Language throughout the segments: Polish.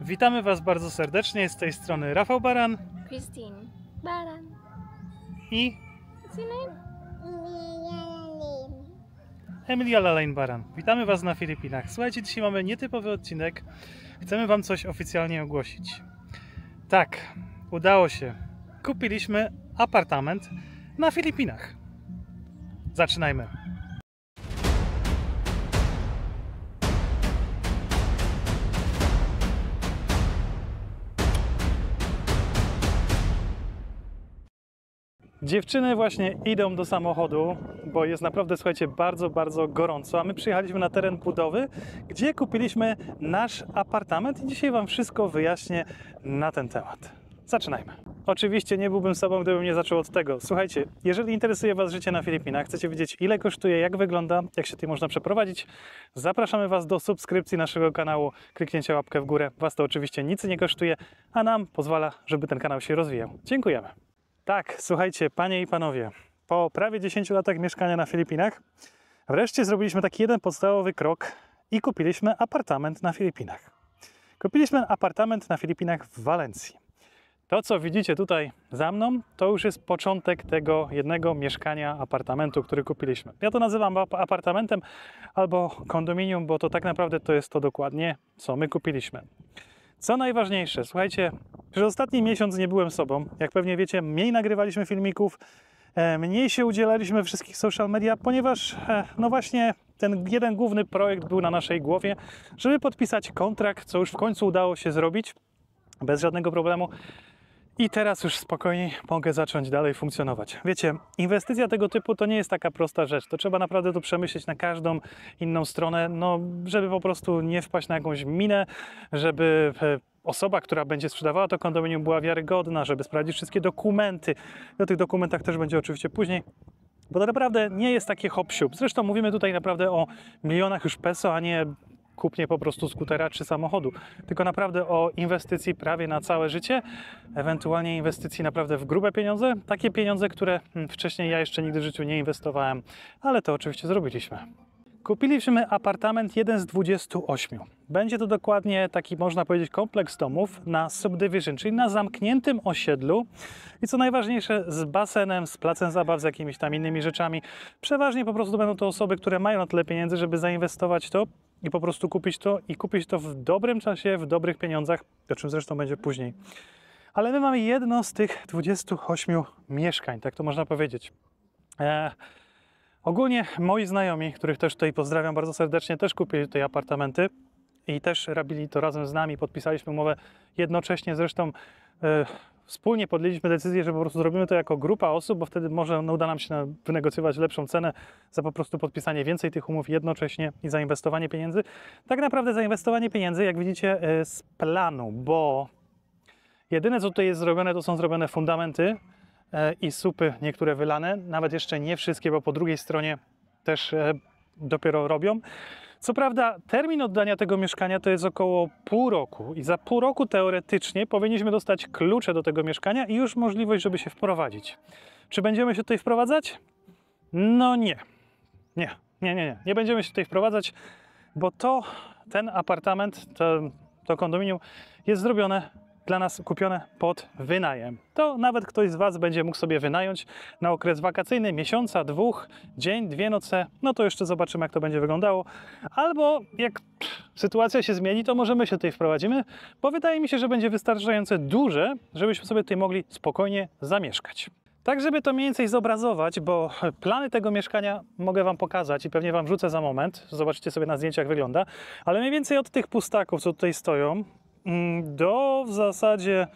Witamy Was bardzo serdecznie. Z tej strony Rafał Baran. Christine Baran. I. Emilia Lalain Baran. Witamy Was na Filipinach. Słuchajcie, dzisiaj mamy nietypowy odcinek. Chcemy Wam coś oficjalnie ogłosić. Tak, udało się. Kupiliśmy apartament na Filipinach. Zaczynajmy. Dziewczyny właśnie idą do samochodu, bo jest naprawdę, słuchajcie, bardzo, bardzo gorąco. A my przyjechaliśmy na teren budowy, gdzie kupiliśmy nasz apartament i dzisiaj Wam wszystko wyjaśnię na ten temat. Zaczynajmy. Oczywiście nie byłbym sobą, gdybym nie zaczął od tego. Słuchajcie, jeżeli interesuje Was życie na Filipinach, chcecie wiedzieć ile kosztuje, jak wygląda, jak się tutaj można przeprowadzić, zapraszamy Was do subskrypcji naszego kanału, kliknięcia łapkę w górę. Was to oczywiście nic nie kosztuje, a nam pozwala, żeby ten kanał się rozwijał. Dziękujemy. Tak, słuchajcie, panie i panowie, po prawie 10 latach mieszkania na Filipinach, wreszcie zrobiliśmy taki jeden podstawowy krok i kupiliśmy apartament na Filipinach. Kupiliśmy apartament na Filipinach w Walencji. To, co widzicie tutaj za mną, to już jest początek tego jednego mieszkania, apartamentu, który kupiliśmy. Ja to nazywam apartamentem albo kondominium, bo to tak naprawdę to jest to dokładnie, co my kupiliśmy. Co najważniejsze, słuchajcie, przez ostatni miesiąc nie byłem sobą. Jak pewnie wiecie, mniej nagrywaliśmy filmików, e, mniej się udzielaliśmy wszystkich social media, ponieważ e, no właśnie ten jeden główny projekt był na naszej głowie, żeby podpisać kontrakt, co już w końcu udało się zrobić bez żadnego problemu. I teraz już spokojnie mogę zacząć dalej funkcjonować. Wiecie, inwestycja tego typu to nie jest taka prosta rzecz. To trzeba naprawdę to przemyśleć na każdą inną stronę, no, żeby po prostu nie wpaść na jakąś minę, żeby e, osoba, która będzie sprzedawała to kondominium była wiarygodna, żeby sprawdzić wszystkie dokumenty. O tych dokumentach też będzie oczywiście później. Bo to naprawdę nie jest takie hop -siup. Zresztą mówimy tutaj naprawdę o milionach już peso, a nie kupnie po prostu skutera czy samochodu, tylko naprawdę o inwestycji prawie na całe życie, ewentualnie inwestycji naprawdę w grube pieniądze, takie pieniądze, które hmm, wcześniej ja jeszcze nigdy w życiu nie inwestowałem, ale to oczywiście zrobiliśmy. Kupiliśmy apartament jeden z 28. Będzie to dokładnie taki, można powiedzieć, kompleks domów na subdivision, czyli na zamkniętym osiedlu i co najważniejsze z basenem, z placem zabaw, z jakimiś tam innymi rzeczami. Przeważnie po prostu będą to osoby, które mają na tyle pieniędzy, żeby zainwestować to i po prostu kupić to i kupić to w dobrym czasie, w dobrych pieniądzach, o czym zresztą będzie później. Ale my mamy jedno z tych 28 mieszkań, tak to można powiedzieć. E, ogólnie moi znajomi, których też tutaj pozdrawiam bardzo serdecznie, też kupili tutaj apartamenty i też robili to razem z nami. Podpisaliśmy umowę jednocześnie zresztą. E, wspólnie podjęliśmy decyzję, że po prostu zrobimy to jako grupa osób, bo wtedy może no, uda nam się wynegocjować lepszą cenę za po prostu podpisanie więcej tych umów jednocześnie i zainwestowanie pieniędzy. Tak naprawdę zainwestowanie pieniędzy, jak widzicie, y, z planu, bo jedyne co tutaj jest zrobione, to są zrobione fundamenty y, i supy niektóre wylane, nawet jeszcze nie wszystkie, bo po drugiej stronie też y, dopiero robią. Co prawda, termin oddania tego mieszkania to jest około pół roku i za pół roku teoretycznie powinniśmy dostać klucze do tego mieszkania i już możliwość, żeby się wprowadzić. Czy będziemy się tutaj wprowadzać? No nie. Nie, nie, nie, nie. Nie będziemy się tutaj wprowadzać, bo to ten apartament, to, to kondominium jest zrobione dla nas kupione pod wynajem. To nawet ktoś z Was będzie mógł sobie wynająć na okres wakacyjny miesiąca, dwóch, dzień, dwie noce. No to jeszcze zobaczymy, jak to będzie wyglądało. Albo jak sytuacja się zmieni, to może my się tutaj wprowadzimy, bo wydaje mi się, że będzie wystarczająco duże, żebyśmy sobie tutaj mogli spokojnie zamieszkać. Tak, żeby to mniej więcej zobrazować, bo plany tego mieszkania mogę Wam pokazać i pewnie Wam rzucę za moment. Zobaczycie sobie na zdjęciach, jak wygląda. Ale mniej więcej od tych pustaków, co tutaj stoją, Mm, do w zasadzie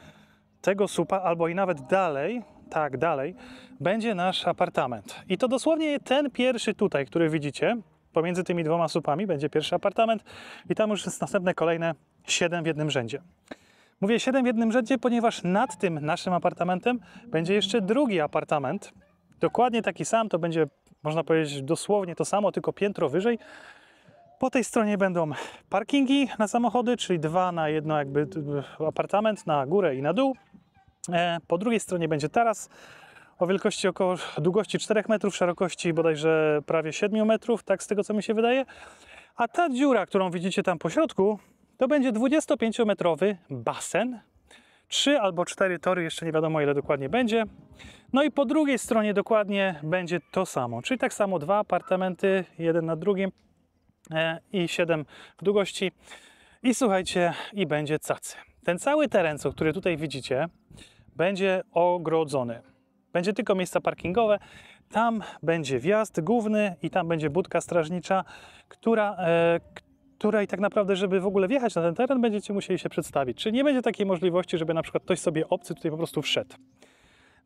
tego supa, albo i nawet dalej, tak dalej, będzie nasz apartament. I to dosłownie ten pierwszy tutaj, który widzicie, pomiędzy tymi dwoma supami będzie pierwszy apartament i tam już jest następne kolejne 7 w jednym rzędzie. Mówię 7 w jednym rzędzie, ponieważ nad tym naszym apartamentem będzie jeszcze drugi apartament, dokładnie taki sam, to będzie można powiedzieć dosłownie to samo, tylko piętro wyżej po tej stronie będą parkingi na samochody, czyli dwa na jedno jakby e, apartament, na górę i na dół. E, po drugiej stronie będzie taras o wielkości około długości 4 metrów, szerokości bodajże prawie 7 metrów, tak z tego co mi się wydaje. A ta dziura, którą widzicie tam po środku, to będzie 25-metrowy basen. 3 albo 4 tory, jeszcze nie wiadomo ile dokładnie będzie. No i po drugiej stronie dokładnie będzie to samo, czyli tak samo dwa apartamenty, jeden na drugim. E, i 7 w długości. I słuchajcie, i będzie cacy. Ten cały teren, co, który tutaj widzicie, będzie ogrodzony. Będzie tylko miejsca parkingowe. Tam będzie wjazd główny i tam będzie budka strażnicza, która, e, której tak naprawdę, żeby w ogóle wjechać na ten teren, będziecie musieli się przedstawić. Czyli nie będzie takiej możliwości, żeby na przykład ktoś sobie obcy tutaj po prostu wszedł.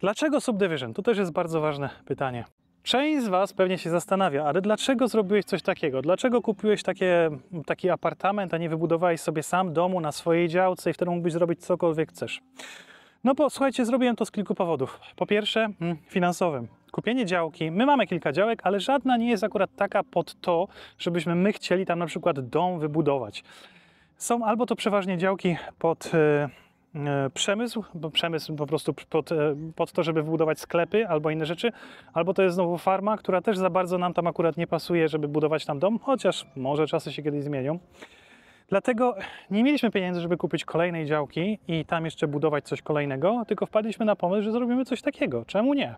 Dlaczego subdivision? To też jest bardzo ważne pytanie. Część z Was pewnie się zastanawia, ale dlaczego zrobiłeś coś takiego? Dlaczego kupiłeś takie, taki apartament, a nie wybudowałeś sobie sam domu na swojej działce i wtedy mógłbyś zrobić cokolwiek chcesz? No bo słuchajcie, zrobiłem to z kilku powodów. Po pierwsze, mm, finansowym. Kupienie działki. My mamy kilka działek, ale żadna nie jest akurat taka pod to, żebyśmy my chcieli tam na przykład dom wybudować. Są albo to przeważnie działki pod. Yy, E, przemysł, bo przemysł po prostu pod, e, pod to, żeby budować sklepy albo inne rzeczy, albo to jest znowu farma, która też za bardzo nam tam akurat nie pasuje, żeby budować tam dom, chociaż może czasy się kiedyś zmienią. Dlatego nie mieliśmy pieniędzy, żeby kupić kolejnej działki i tam jeszcze budować coś kolejnego, tylko wpadliśmy na pomysł, że zrobimy coś takiego. Czemu nie?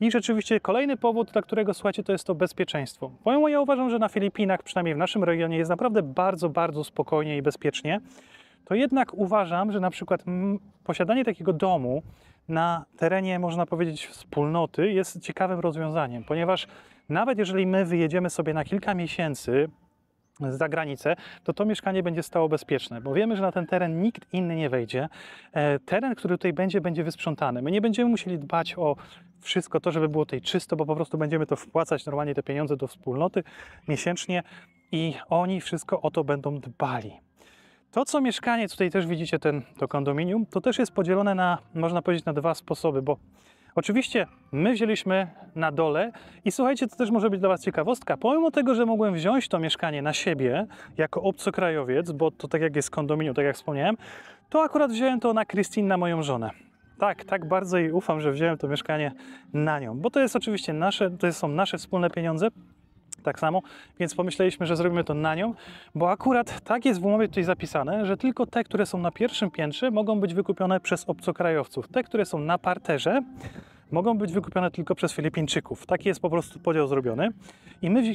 I rzeczywiście kolejny powód, dla którego słuchacie, to jest to bezpieczeństwo. Bo ja uważam, że na Filipinach, przynajmniej w naszym regionie, jest naprawdę bardzo, bardzo spokojnie i bezpiecznie to jednak uważam, że na przykład posiadanie takiego domu na terenie, można powiedzieć, wspólnoty jest ciekawym rozwiązaniem, ponieważ nawet jeżeli my wyjedziemy sobie na kilka miesięcy za granicę, to to mieszkanie będzie stało bezpieczne, bo wiemy, że na ten teren nikt inny nie wejdzie. E, teren, który tutaj będzie, będzie wysprzątany. My nie będziemy musieli dbać o wszystko to, żeby było tutaj czysto, bo po prostu będziemy to wpłacać normalnie te pieniądze do wspólnoty miesięcznie i oni wszystko o to będą dbali. To, co mieszkanie, tutaj też widzicie ten, to kondominium, to też jest podzielone na, można powiedzieć, na dwa sposoby, bo oczywiście my wzięliśmy na dole i słuchajcie, to też może być dla Was ciekawostka, pomimo tego, że mogłem wziąć to mieszkanie na siebie jako obcokrajowiec, bo to tak jak jest kondominium, tak jak wspomniałem, to akurat wziąłem to na Christine, na moją żonę. Tak, tak bardzo jej ufam, że wziąłem to mieszkanie na nią, bo to jest oczywiście nasze, to są nasze wspólne pieniądze, tak samo, więc pomyśleliśmy, że zrobimy to na nią, bo akurat tak jest w umowie tutaj zapisane, że tylko te, które są na pierwszym piętrze mogą być wykupione przez obcokrajowców. Te, które są na parterze mogą być wykupione tylko przez Filipińczyków. Taki jest po prostu podział zrobiony. I my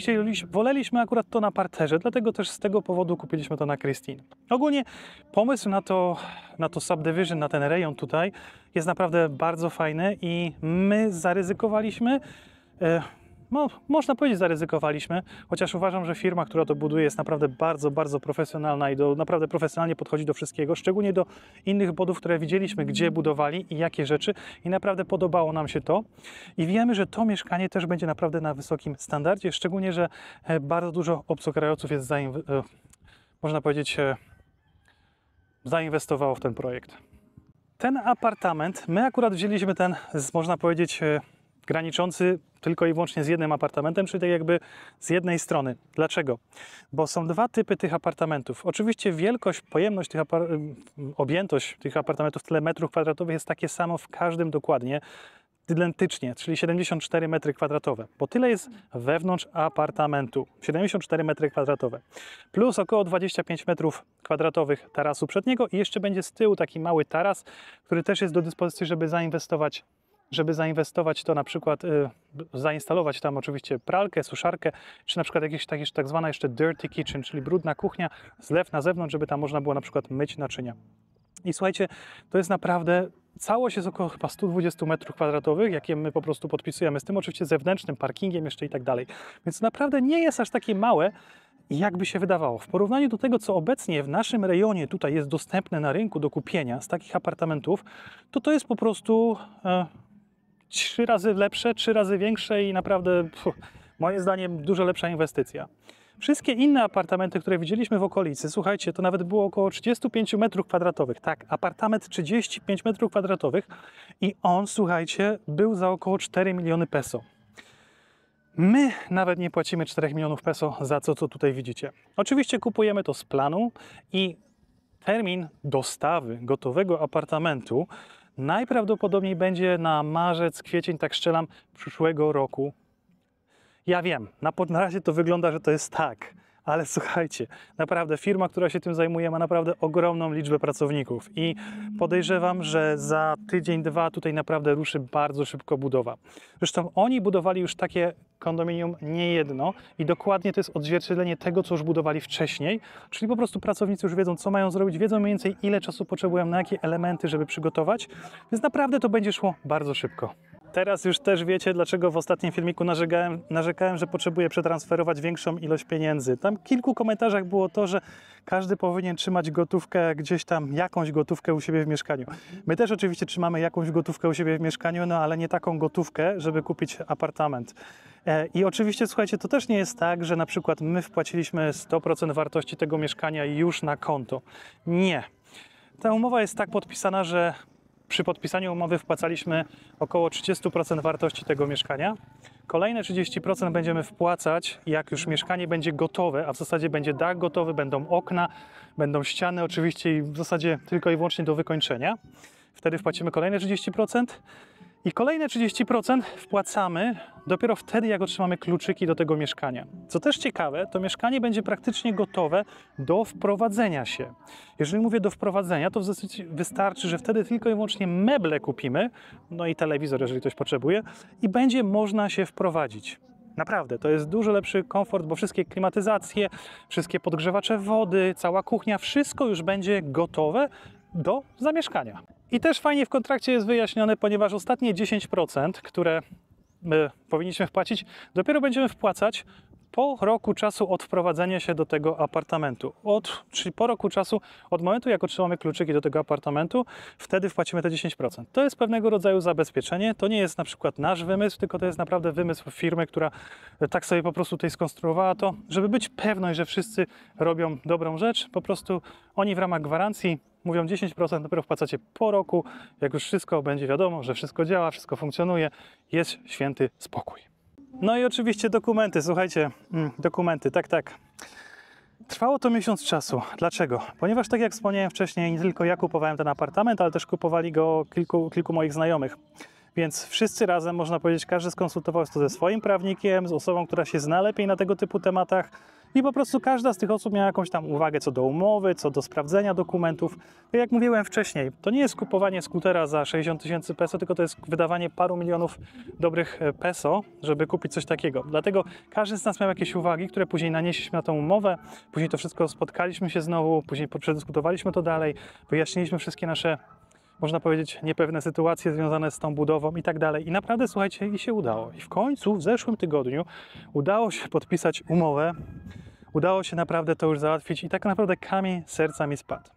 woleliśmy akurat to na parterze, dlatego też z tego powodu kupiliśmy to na Christine. Ogólnie pomysł na to, na to subdivision, na ten rejon tutaj jest naprawdę bardzo fajny i my zaryzykowaliśmy. Yy, no, można powiedzieć, zaryzykowaliśmy, chociaż uważam, że firma, która to buduje, jest naprawdę bardzo, bardzo profesjonalna i do, naprawdę profesjonalnie podchodzi do wszystkiego, szczególnie do innych budów, które widzieliśmy, gdzie budowali i jakie rzeczy, i naprawdę podobało nam się to. I wiemy, że to mieszkanie też będzie naprawdę na wysokim standardzie, szczególnie, że e, bardzo dużo obcokrajowców jest e, można powiedzieć, e, zainwestowało w ten projekt. Ten apartament, my akurat wzięliśmy ten, z, można powiedzieć, graniczący tylko i wyłącznie z jednym apartamentem, czyli tak jakby z jednej strony. Dlaczego? Bo są dwa typy tych apartamentów. Oczywiście wielkość, pojemność, tych mm, objętość tych apartamentów, tyle metrów kwadratowych jest takie samo w każdym dokładnie, identycznie, czyli 74 metry kwadratowe, bo tyle jest wewnątrz apartamentu, 74 metry kwadratowe, plus około 25 metrów kwadratowych tarasu przedniego i jeszcze będzie z tyłu taki mały taras, który też jest do dyspozycji, żeby zainwestować żeby zainwestować to na przykład, y, zainstalować tam oczywiście pralkę, suszarkę, czy na przykład jakieś takie, tak zwana jeszcze dirty kitchen, czyli brudna kuchnia, zlew na zewnątrz, żeby tam można było na przykład myć naczynia. I słuchajcie, to jest naprawdę Całość jest około chyba 120 metrów kwadratowych, jakie my po prostu podpisujemy, z tym oczywiście zewnętrznym parkingiem jeszcze i tak dalej. Więc naprawdę nie jest aż takie małe, jakby się wydawało. W porównaniu do tego, co obecnie w naszym rejonie tutaj jest dostępne na rynku do kupienia z takich apartamentów, to to jest po prostu e, trzy razy lepsze, trzy razy większe i naprawdę, pff, moim zdaniem, dużo lepsza inwestycja. Wszystkie inne apartamenty, które widzieliśmy w okolicy, słuchajcie, to nawet było około 35 metrów kwadratowych. Tak, apartament 35 metrów kwadratowych i on, słuchajcie, był za około 4 miliony peso. My nawet nie płacimy 4 milionów peso za co, co tutaj widzicie. Oczywiście kupujemy to z planu i termin dostawy gotowego apartamentu najprawdopodobniej będzie na marzec, kwiecień, tak strzelam, przyszłego roku. Ja wiem, na, na razie to wygląda, że to jest tak, ale słuchajcie, naprawdę firma, która się tym zajmuje, ma naprawdę ogromną liczbę pracowników i podejrzewam, że za tydzień, dwa tutaj naprawdę ruszy bardzo szybko budowa. Zresztą oni budowali już takie kondominium nie jedno i dokładnie to jest odzwierciedlenie tego, co już budowali wcześniej, czyli po prostu pracownicy już wiedzą, co mają zrobić, wiedzą mniej więcej, ile czasu potrzebują na jakie elementy, żeby przygotować, więc naprawdę to będzie szło bardzo szybko. Teraz już też wiecie, dlaczego w ostatnim filmiku narzekałem, narzekałem, że potrzebuję przetransferować większą ilość pieniędzy. Tam w kilku komentarzach było to, że każdy powinien trzymać gotówkę gdzieś tam, jakąś gotówkę u siebie w mieszkaniu. My też oczywiście trzymamy jakąś gotówkę u siebie w mieszkaniu, no ale nie taką gotówkę, żeby kupić apartament. E, I oczywiście, słuchajcie, to też nie jest tak, że na przykład my wpłaciliśmy 100% wartości tego mieszkania już na konto. Nie. Ta umowa jest tak podpisana, że przy podpisaniu umowy wpłacaliśmy około 30% wartości tego mieszkania. Kolejne 30% będziemy wpłacać, jak już mieszkanie będzie gotowe, a w zasadzie będzie dach gotowy, będą okna, będą ściany, oczywiście i w zasadzie tylko i wyłącznie do wykończenia. Wtedy wpłacimy kolejne 30%. I kolejne 30% wpłacamy dopiero wtedy, jak otrzymamy kluczyki do tego mieszkania. Co też ciekawe, to mieszkanie będzie praktycznie gotowe do wprowadzenia się. Jeżeli mówię do wprowadzenia, to w zasadzie wystarczy, że wtedy tylko i wyłącznie meble kupimy, no i telewizor, jeżeli ktoś potrzebuje, i będzie można się wprowadzić. Naprawdę, to jest dużo lepszy komfort, bo wszystkie klimatyzacje, wszystkie podgrzewacze wody, cała kuchnia, wszystko już będzie gotowe, do zamieszkania. I też fajnie w kontrakcie jest wyjaśnione, ponieważ ostatnie 10%, które powinniśmy wpłacić, dopiero będziemy wpłacać po roku czasu od wprowadzenia się do tego apartamentu. Od, czyli po roku czasu, od momentu jak otrzymamy kluczyki do tego apartamentu, wtedy wpłacimy te 10%. To jest pewnego rodzaju zabezpieczenie. To nie jest na przykład nasz wymysł, tylko to jest naprawdę wymysł firmy, która e, tak sobie po prostu tutaj skonstruowała to, żeby być pewną, że wszyscy robią dobrą rzecz. Po prostu oni w ramach gwarancji mówią 10%, dopiero wpłacacie po roku, jak już wszystko będzie wiadomo, że wszystko działa, wszystko funkcjonuje, jest święty spokój. No i oczywiście dokumenty, słuchajcie, mm, dokumenty, tak, tak. Trwało to miesiąc czasu. Dlaczego? Ponieważ, tak jak wspomniałem wcześniej, nie tylko ja kupowałem ten apartament, ale też kupowali go kilku, kilku moich znajomych. Więc wszyscy razem, można powiedzieć, każdy skonsultował się to ze swoim prawnikiem, z osobą, która się zna lepiej na tego typu tematach i po prostu każda z tych osób miała jakąś tam uwagę co do umowy, co do sprawdzenia dokumentów. I tak jak mówiłem wcześniej, to nie jest kupowanie skutera za 60 tysięcy peso, tylko to jest wydawanie paru milionów dobrych e, peso, żeby kupić coś takiego. Dlatego każdy z nas miał jakieś uwagi, które później nanieśliśmy na tą umowę, później to wszystko spotkaliśmy się znowu, później przedyskutowaliśmy to dalej, wyjaśniliśmy wszystkie nasze można powiedzieć, niepewne sytuacje związane z tą budową i tak dalej. I naprawdę, słuchajcie, i się udało. I w końcu w zeszłym tygodniu udało się podpisać umowę Udało się naprawdę to już załatwić i tak naprawdę kamień serca mi spadł.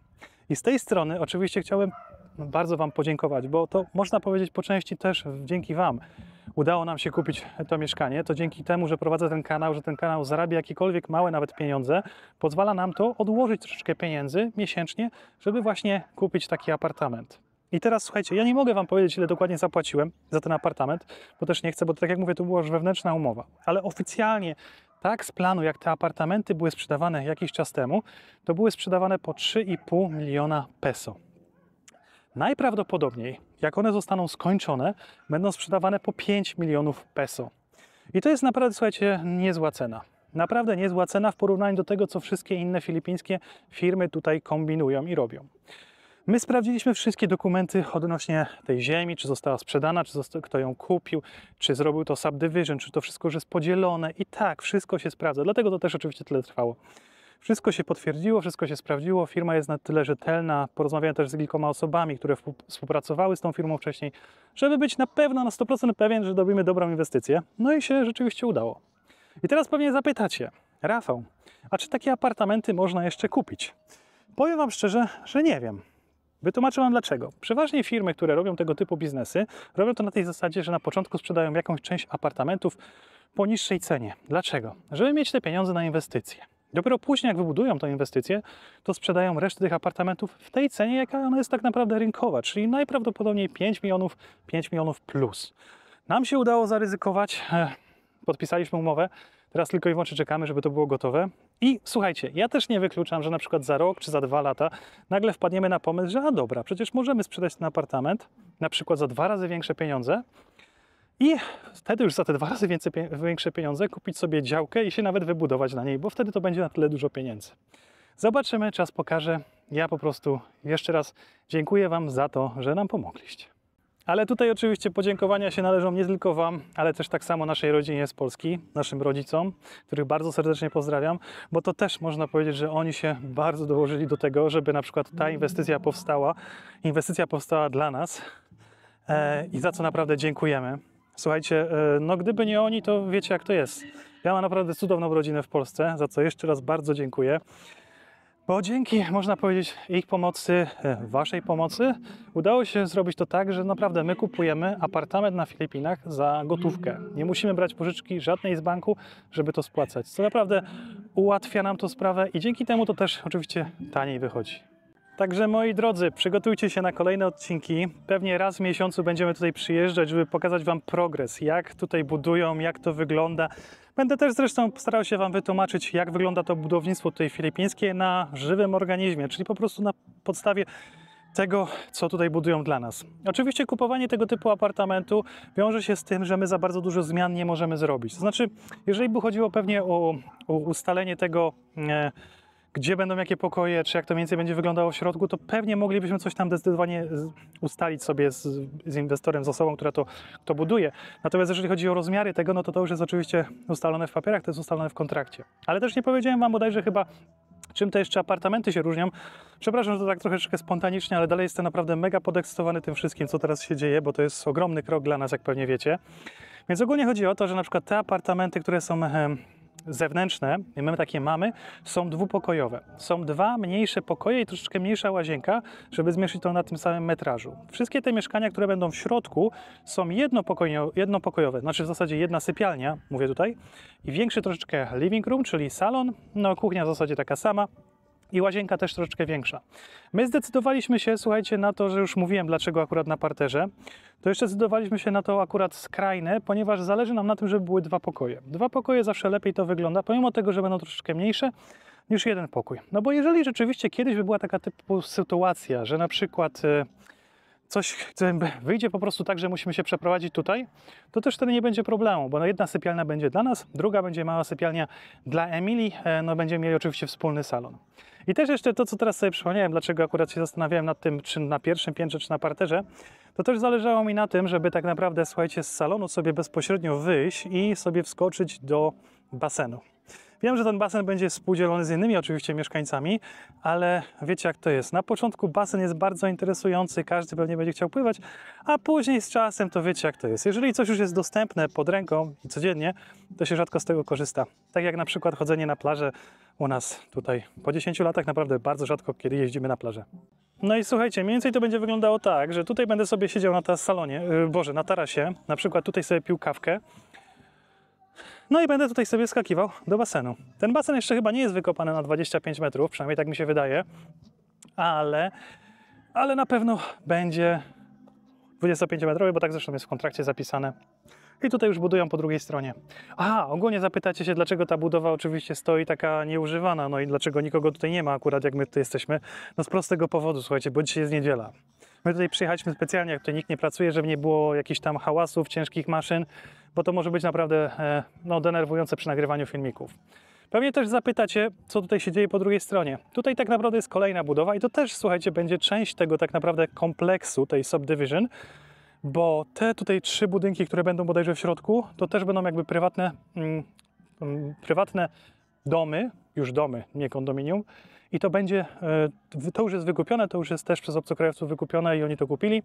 I z tej strony oczywiście chciałbym no, bardzo Wam podziękować, bo to można powiedzieć po części też dzięki Wam udało nam się kupić to mieszkanie. To dzięki temu, że prowadzę ten kanał, że ten kanał zarabia jakiekolwiek małe nawet pieniądze, pozwala nam to odłożyć troszeczkę pieniędzy miesięcznie, żeby właśnie kupić taki apartament. I teraz słuchajcie, ja nie mogę Wam powiedzieć, ile dokładnie zapłaciłem za ten apartament, bo też nie chcę, bo tak jak mówię, to była już wewnętrzna umowa. Ale oficjalnie tak z planu, jak te apartamenty były sprzedawane jakiś czas temu, to były sprzedawane po 3,5 miliona peso. Najprawdopodobniej, jak one zostaną skończone, będą sprzedawane po 5 milionów peso. I to jest naprawdę, słuchajcie, niezła cena. Naprawdę niezła cena w porównaniu do tego, co wszystkie inne filipińskie firmy tutaj kombinują i robią. My sprawdziliśmy wszystkie dokumenty odnośnie tej ziemi, czy została sprzedana, czy został, kto ją kupił, czy zrobił to subdivision, czy to wszystko już jest podzielone i tak, wszystko się sprawdza. Dlatego to też oczywiście tyle trwało. Wszystko się potwierdziło, wszystko się sprawdziło, firma jest na tyle rzetelna, porozmawiałem też z kilkoma osobami, które współpracowały z tą firmą wcześniej, żeby być na pewno, na 100% pewien, że robimy dobrą inwestycję. No i się rzeczywiście udało. I teraz pewnie zapytacie, Rafał, a czy takie apartamenty można jeszcze kupić? Powiem Wam szczerze, że nie wiem. Wytłumaczę Wam dlaczego. Przeważnie firmy, które robią tego typu biznesy, robią to na tej zasadzie, że na początku sprzedają jakąś część apartamentów po niższej cenie. Dlaczego? Żeby mieć te pieniądze na inwestycje. Dopiero później, jak wybudują tę inwestycję, to sprzedają resztę tych apartamentów w tej cenie, jaka ona jest tak naprawdę rynkowa, czyli najprawdopodobniej 5 milionów, 5 milionów plus. Nam się udało zaryzykować, e, podpisaliśmy umowę, teraz tylko i wyłącznie czekamy, żeby to było gotowe. I słuchajcie, ja też nie wykluczam, że na przykład za rok czy za dwa lata nagle wpadniemy na pomysł, że a dobra, przecież możemy sprzedać ten apartament na przykład za dwa razy większe pieniądze i wtedy już za te dwa razy więcej, większe pieniądze kupić sobie działkę i się nawet wybudować na niej, bo wtedy to będzie na tyle dużo pieniędzy. Zobaczymy, czas pokaże. Ja po prostu jeszcze raz dziękuję Wam za to, że nam pomogliście. Ale tutaj oczywiście podziękowania się należą nie tylko Wam, ale też tak samo naszej rodzinie z Polski, naszym rodzicom, których bardzo serdecznie pozdrawiam, bo to też można powiedzieć, że oni się bardzo dołożyli do tego, żeby na przykład ta inwestycja powstała. Inwestycja powstała dla nas e, i za co naprawdę dziękujemy. Słuchajcie, e, no gdyby nie oni, to wiecie jak to jest. Ja mam naprawdę cudowną rodzinę w Polsce, za co jeszcze raz bardzo dziękuję. Bo dzięki, można powiedzieć, ich pomocy, e, waszej pomocy, udało się zrobić to tak, że naprawdę my kupujemy apartament na Filipinach za gotówkę. Nie musimy brać pożyczki żadnej z banku, żeby to spłacać, co naprawdę ułatwia nam to sprawę i dzięki temu to też oczywiście taniej wychodzi. Także moi drodzy, przygotujcie się na kolejne odcinki. Pewnie raz w miesiącu będziemy tutaj przyjeżdżać, żeby pokazać Wam progres, jak tutaj budują, jak to wygląda. Będę też zresztą starał się Wam wytłumaczyć, jak wygląda to budownictwo tutaj filipińskie na żywym organizmie, czyli po prostu na podstawie tego, co tutaj budują dla nas. Oczywiście kupowanie tego typu apartamentu wiąże się z tym, że my za bardzo dużo zmian nie możemy zrobić. To znaczy, jeżeli by chodziło pewnie o, o ustalenie tego... E, gdzie będą jakie pokoje, czy jak to mniej więcej będzie wyglądało w środku, to pewnie moglibyśmy coś tam zdecydowanie ustalić sobie z, z inwestorem, z osobą, która to, to buduje. Natomiast jeżeli chodzi o rozmiary tego, no to to już jest oczywiście ustalone w papierach, to jest ustalone w kontrakcie. Ale też nie powiedziałem Wam bodajże chyba czym te jeszcze apartamenty się różnią. Przepraszam, że to tak troszeczkę spontanicznie, ale dalej jestem naprawdę mega podekscytowany tym wszystkim, co teraz się dzieje, bo to jest ogromny krok dla nas, jak pewnie wiecie. Więc ogólnie chodzi o to, że na przykład te apartamenty, które są ehm, zewnętrzne, my takie mamy, są dwupokojowe. Są dwa mniejsze pokoje i troszeczkę mniejsza łazienka, żeby zmierzyć to na tym samym metrażu. Wszystkie te mieszkania, które będą w środku, są jednopokojowe znaczy w zasadzie jedna sypialnia, mówię tutaj, i większy troszeczkę living room, czyli salon, no kuchnia w zasadzie taka sama, i łazienka też troszeczkę większa. My zdecydowaliśmy się, słuchajcie, na to, że już mówiłem, dlaczego akurat na parterze, to jeszcze zdecydowaliśmy się na to akurat skrajne, ponieważ zależy nam na tym, żeby były dwa pokoje. Dwa pokoje zawsze lepiej to wygląda, pomimo tego, że będą troszeczkę mniejsze, niż jeden pokój. No bo jeżeli rzeczywiście kiedyś by była taka typu sytuacja, że na przykład e, coś wyjdzie po prostu tak, że musimy się przeprowadzić tutaj, to też wtedy nie będzie problemu, bo no jedna sypialnia będzie dla nas, druga będzie mała sypialnia dla Emilii, e, no będziemy mieli oczywiście wspólny salon. I też jeszcze to, co teraz sobie przypomniałem, dlaczego akurat się zastanawiałem nad tym, czy na pierwszym piętrze, czy na parterze, to też zależało mi na tym, żeby tak naprawdę, słuchajcie, z salonu sobie bezpośrednio wyjść i sobie wskoczyć do basenu. Wiem, że ten basen będzie współdzielony z innymi oczywiście mieszkańcami, ale wiecie jak to jest. Na początku basen jest bardzo interesujący, każdy pewnie będzie chciał pływać, a później z czasem to wiecie jak to jest. Jeżeli coś już jest dostępne pod ręką i codziennie, to się rzadko z tego korzysta. Tak jak na przykład chodzenie na plażę u nas tutaj. Po 10 latach naprawdę bardzo rzadko kiedy jeździmy na plażę. No i słuchajcie, mniej więcej to będzie wyglądało tak, że tutaj będę sobie siedział na ta salonie, yy, boże, na tarasie, na przykład tutaj sobie pił kawkę, no i będę tutaj sobie skakiwał do basenu. Ten basen jeszcze chyba nie jest wykopany na 25 metrów, przynajmniej tak mi się wydaje, ale, ale na pewno będzie 25-metrowy, bo tak zresztą jest w kontrakcie zapisane. I tutaj już budują po drugiej stronie. Aha, ogólnie zapytacie się, dlaczego ta budowa oczywiście stoi taka nieużywana, no i dlaczego nikogo tutaj nie ma akurat, jak my tu jesteśmy. No z prostego powodu, słuchajcie, bo dzisiaj jest niedziela. My tutaj przyjechaliśmy specjalnie, jak tutaj nikt nie pracuje, żeby nie było jakichś tam hałasów, ciężkich maszyn, bo to może być naprawdę e, no, denerwujące przy nagrywaniu filmików. Pewnie też zapytacie, co tutaj się dzieje po drugiej stronie. Tutaj tak naprawdę jest kolejna budowa i to też, słuchajcie, będzie część tego tak naprawdę kompleksu, tej subdivision, bo te tutaj trzy budynki, które będą bodajże w środku, to też będą jakby prywatne, mm, mm prywatne domy, już domy, nie kondominium. I to będzie, e, to już jest wykupione, to już jest też przez obcokrajowców wykupione i oni to kupili.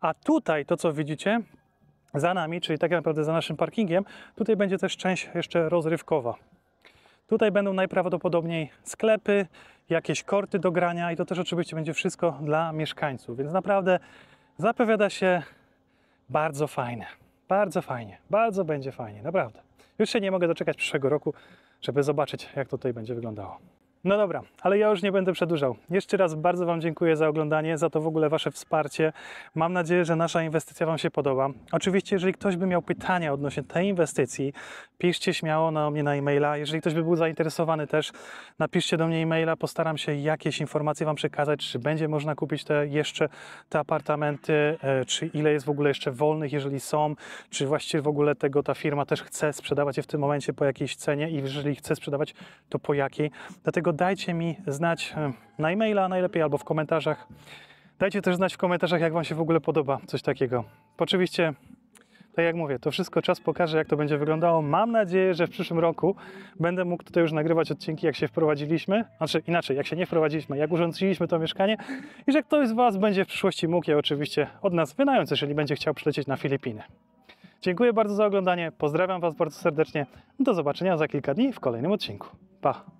A tutaj to, co widzicie, za nami, czyli tak naprawdę za naszym parkingiem, tutaj będzie też część jeszcze rozrywkowa. Tutaj będą najprawdopodobniej sklepy, jakieś korty do grania i to też oczywiście będzie wszystko dla mieszkańców. Więc naprawdę zapowiada się bardzo fajne. Bardzo fajnie, bardzo będzie fajnie, naprawdę. Już się nie mogę doczekać przyszłego roku żeby zobaczyć, jak tutaj będzie wyglądało. No dobra, ale ja już nie będę przedłużał. Jeszcze raz bardzo Wam dziękuję za oglądanie, za to w ogóle Wasze wsparcie. Mam nadzieję, że nasza inwestycja Wam się podoba. Oczywiście, jeżeli ktoś by miał pytania odnośnie tej inwestycji, piszcie śmiało na mnie na e-maila. Jeżeli ktoś by był zainteresowany też, napiszcie do mnie e-maila. Postaram się jakieś informacje Wam przekazać, czy będzie można kupić te jeszcze te apartamenty, e, czy ile jest w ogóle jeszcze wolnych, jeżeli są, czy właściwie w ogóle tego ta firma też chce sprzedawać je w tym momencie po jakiejś cenie i jeżeli chce sprzedawać, to po jakiej. Dlatego dajcie mi znać e, na e-maila najlepiej albo w komentarzach. Dajcie też znać w komentarzach, jak Wam się w ogóle podoba coś takiego. Oczywiście, tak jak mówię, to wszystko czas pokaże, jak to będzie wyglądało. Mam nadzieję, że w przyszłym roku będę mógł tutaj już nagrywać odcinki, jak się wprowadziliśmy. Znaczy inaczej, jak się nie wprowadziliśmy, jak urządziliśmy to mieszkanie. I że ktoś z Was będzie w przyszłości mógł je oczywiście od nas wynająć, jeżeli będzie chciał przylecieć na Filipiny. Dziękuję bardzo za oglądanie, pozdrawiam Was bardzo serdecznie. Do zobaczenia za kilka dni w kolejnym odcinku. Pa!